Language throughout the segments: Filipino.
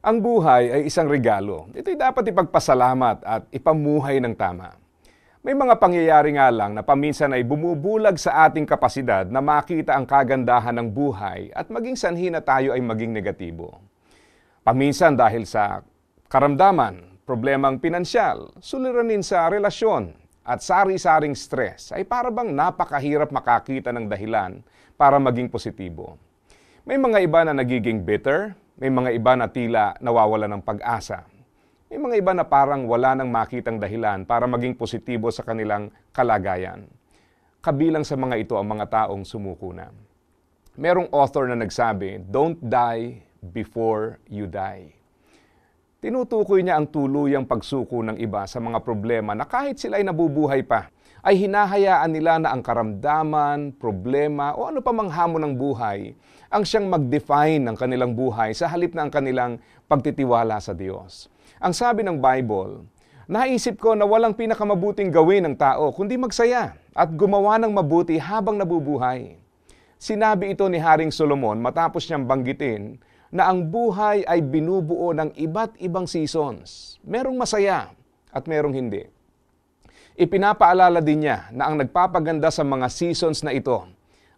Ang buhay ay isang regalo. Ito'y dapat ipagpasalamat at ipamuhay ng tama. May mga pangyayari nga lang na paminsan ay bumubulag sa ating kapasidad na makita ang kagandahan ng buhay at maging sanhi na tayo ay maging negatibo. Paminsan dahil sa karamdaman, problemang pinansyal, suliranin sa relasyon, at sari-saring stress ay parabang napakahirap makakita ng dahilan para maging positibo. May mga iba na nagiging bitter, may mga iba na tila nawawala ng pag-asa. May mga iba na parang wala nang makitang dahilan para maging positibo sa kanilang kalagayan. Kabilang sa mga ito ang mga taong sumuko na. Merong author na nagsabi, Don't die before you die. Tinutukoy niya ang tuluyang pagsuko ng iba sa mga problema na kahit sila ay nabubuhay pa, ay hinahayaan nila na ang karamdaman, problema o ano pa mang hamon ng buhay ang siyang mag-define ng kanilang buhay sa halip na ang kanilang pagtitiwala sa Diyos. Ang sabi ng Bible, Naisip ko na walang pinakamabuting gawin ng tao kundi magsaya at gumawa ng mabuti habang nabubuhay. Sinabi ito ni Haring Solomon matapos niyang banggitin na ang buhay ay binubuo ng iba't ibang seasons. Merong masaya at merong hindi. Ipinapaalala din niya na ang nagpapaganda sa mga seasons na ito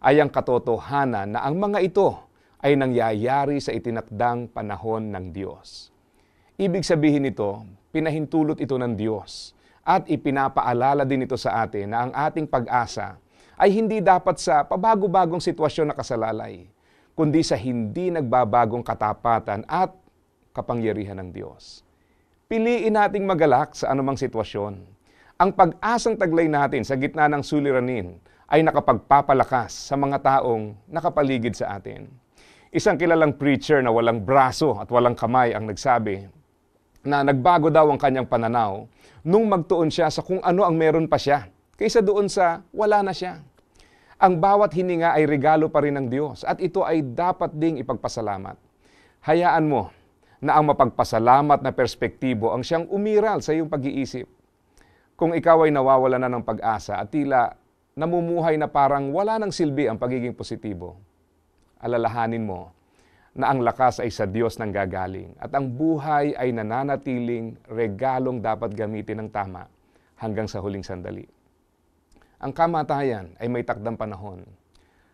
ay ang katotohanan na ang mga ito ay nangyayari sa itinakdang panahon ng Diyos. Ibig sabihin nito, pinahintulot ito ng Diyos at ipinapaalala din ito sa atin na ang ating pag-asa ay hindi dapat sa pabago-bagong sitwasyon na kasalalay, kundi sa hindi nagbabagong katapatan at kapangyarihan ng Diyos. Piliin nating magalak sa anumang sitwasyon ang pag-asang taglay natin sa gitna ng suliranin ay nakapagpapalakas sa mga taong nakapaligid sa atin. Isang kilalang preacher na walang braso at walang kamay ang nagsabi na nagbago daw ang kanyang pananaw nung magtuon siya sa kung ano ang meron pa siya kaysa doon sa wala na siya. Ang bawat hininga ay regalo pa rin ng Diyos at ito ay dapat ding ipagpasalamat. Hayaan mo na ang mapagpasalamat na perspektibo ang siyang umiral sa iyong pag-iisip kung ikaw ay nawawala na ng pag-asa at tila namumuhay na parang wala ng silbi ang pagiging positibo, alalahanin mo na ang lakas ay sa Diyos nang gagaling at ang buhay ay nananatiling regalong dapat gamitin ng tama hanggang sa huling sandali. Ang kamatayan ay may takdang panahon.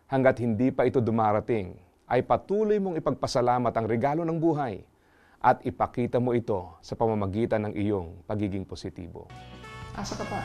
Hanggat hindi pa ito dumarating, ay patuloy mong ipagpasalamat ang regalo ng buhay at ipakita mo ito sa pamamagitan ng iyong pagiging positibo. Asa ka pa?